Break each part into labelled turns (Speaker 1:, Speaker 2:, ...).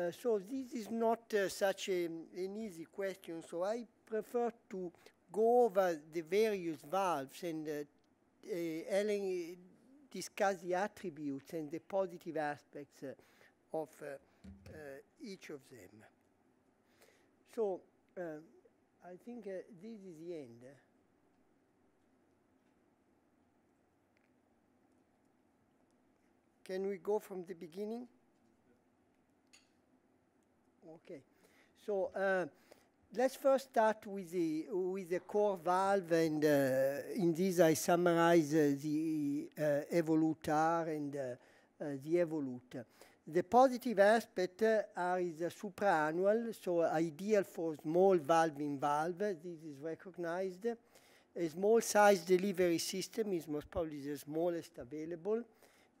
Speaker 1: Uh, so this is not uh, such a, an easy question, so I prefer to go over the various valves and uh, uh Ellen uh, discuss the attributes and the positive aspects of each of them. So I think this is the end. Can we go from the beginning? Okay. So uh, let's first start with the with the core valve, and uh, in this I summarize uh, the uh, evolutar and uh, uh, the evolute. The positive aspect uh, are is supraannual, so ideal for small valve in valve. This is recognized. A small size delivery system is most probably the smallest available,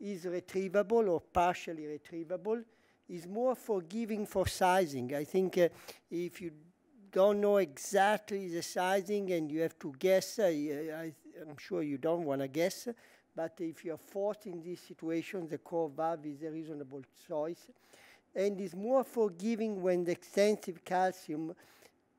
Speaker 1: is retrievable or partially retrievable is more forgiving for sizing. I think uh, if you don't know exactly the sizing and you have to guess, uh, I, am sure you don't want to guess, but if you're forced in this situation, the core valve is a reasonable choice and is more forgiving when the extensive calcium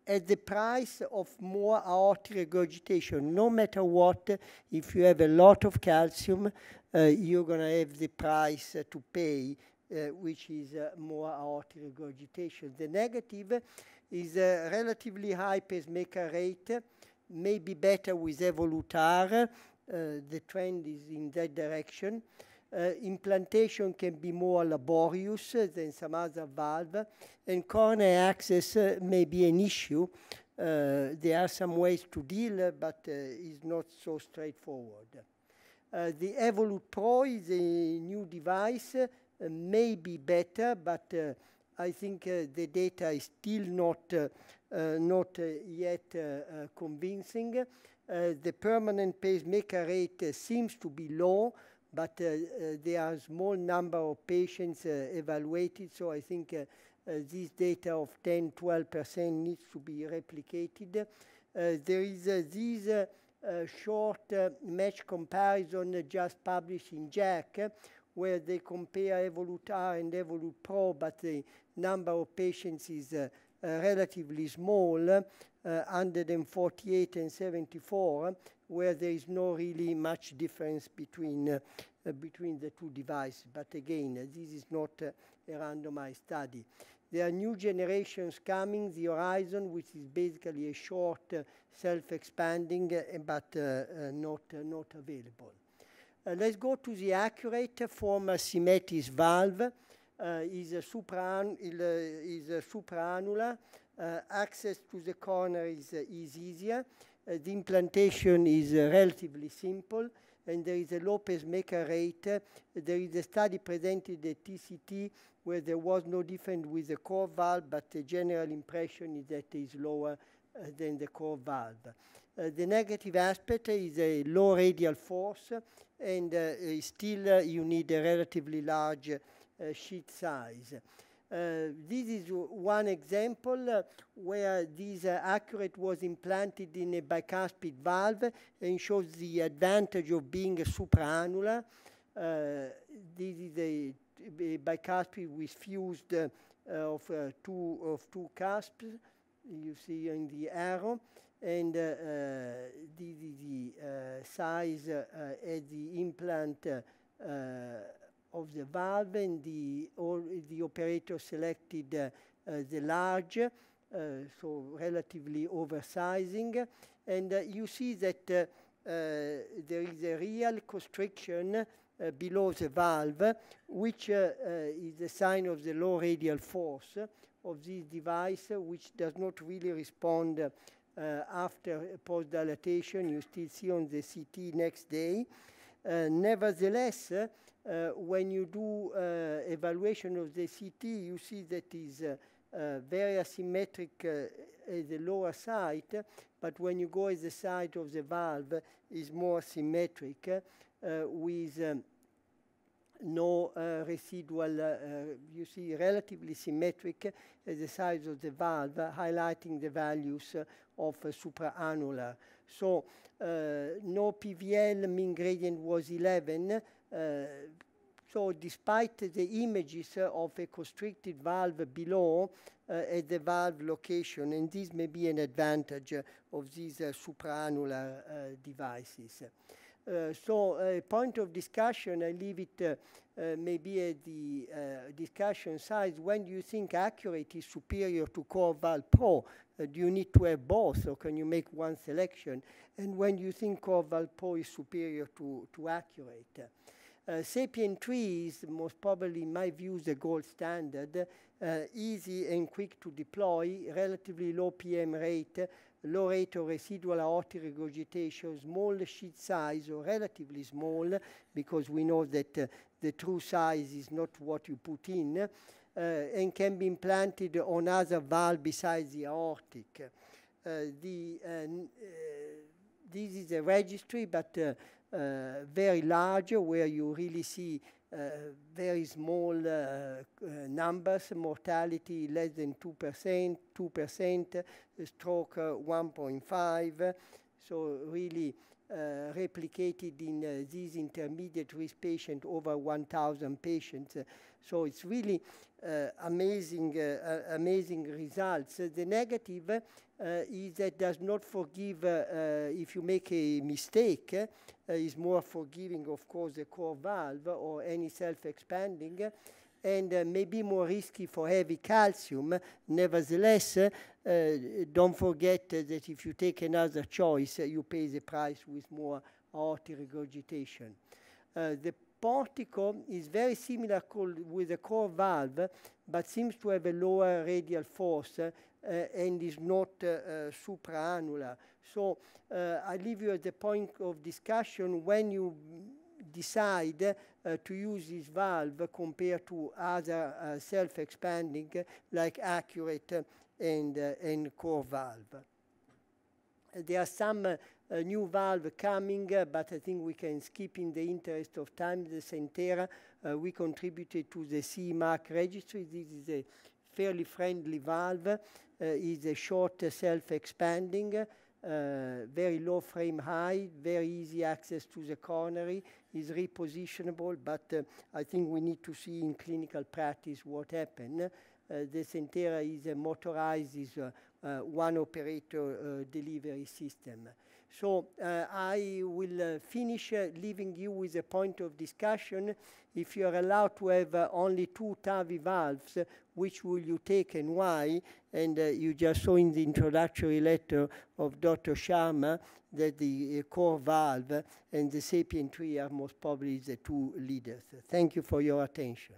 Speaker 1: at the price of more aortic regurgitation. No matter what, if you have a lot of calcium, uh, you're going to have the price uh, to pay Eh, which is eh, more aortic regurgitation. The negative is a eh, relatively high pacemaker rate, maybe better with evolutar. the trend is in that direction. Uh, implantation can be more laborious uh, than some other valve, and coronary access uh, may be an issue. there are some ways to deal, but it's not so straightforward. the Evolut Pro is a new device uh, may be better, but uh, I think uh, the data is still not, not yet convincing. the permanent pacemaker rate seems to be low, but there are a small number of patients evaluated, so I think uh, this data of 10, 12% needs to be replicated. Uh, there is uh, this short match comparison just published in JACC, where they compare Evoluta and Evolut-PRO, but the number of patients is uh, uh, relatively small, 148 uh, and 74, where there is no really much difference between between the two devices. But again, this is not a randomized study. There are new generations coming, the Horizon, which is basically a short, self-expanding, but not not available. Uh, let's go to the accurate form uh, Simetis valve. is, a supran il, uh, is a supranula. Uh, access to the corner is, is easier. the implantation is relatively simple and there is a Lopez Mecca rate. Uh, there is a study presented at TCT where there was no difference with the core valve, but the general impression is that it is lower uh, than the core valve. Uh, the negative aspect is a low radial force, and uh, still you need a relatively large sheet size. Uh, this is one example uh, where this uh, accurate was implanted in a bicuspid valve and shows the advantage of being supraannular. this is a, a bicuspid with fused of, two, of two cusps you see in the arrow, and uh, the, the, the uh, size uh, at the implant of the valve and the, all, the operator selected the large, so relatively oversizing. And you see that there is a real constriction Eh, below the valve, which eh, eh, is a sign of the low radial force of this device, which does not really respond after post-dilatation. You still see on the CT next day. Nevertheless, when you do evaluation of the CT, you see that is very asymmetric at the lower side, but when you go at the side of the valve, is more symmetric with no uh, residual, uh, uh, you see, relatively symmetric the size of the valve, highlighting the values of supraannular. So no PVL mean gradient was 11, so despite the images uh, of a constricted valve below uh, at the valve location, and this may be an advantage uh, of these supraannular devices. Uh, so a point of discussion, I leave it uh, uh, maybe at the discussion side, when do you think accurate is superior to CoreVal Pro? do you need to have both, or can you make one selection? And when do you think CoreVal Pro is superior to, to accurate? Uh, Sapien 3 is most probably, in my view, the gold standard, uh, easy and quick to deploy, relatively low PM rate, low rate of residual aortic regurgitation, small sheet size or relatively small, because we know that uh, the true size is not what you put in, uh, and can be implanted on other valve besides the aortic. Uh, the, uh, uh, this is a registry, but uh, very large, where you really see very small numbers, mortality less than 2%, 2% uh, stroke uh, 1.5. So really uh, replicated in these intermediate risk patients, over 1,000 patients. So it's really amazing, amazing results. The negative is that does not forgive if you make a mistake, is more forgiving, of course, the core valve or any self-expanding and uh, more risky for heavy calcium. Nevertheless, uh, don't forget that if you take another choice, uh, you pay the price with more aortic regurgitation. Uh, the portico is very similar with a core valve, but seems to have a lower radial force uh, and is not uh, uh, supraannular. So I leave you at the point of discussion when you decide uh, to use this valve compared to other uh, self-expanding like accurate uh, and, uh, and core valve. There are some uh, new valve coming, but I think we can skip in the interest of time the Centera. we contributed to the CE mark registry. This is a fairly friendly valve. Uh, is a short self-expanding uh, very low frame height, very easy access to the coronary, is repositionable, but uh, I think we need to see in clinical practice what happens. Uh, the Centera is a motorized, is uh, uh, one operator uh, delivery system. So uh, I will uh, finish uh, leaving you with a point of discussion. If you are allowed to have uh, only two TAVI valves, which will you take and why? And uh, you just saw in the introductory letter of Dr. Sharma that the uh, core valve and the sapien tree are most probably the two leaders. Thank you for your attention.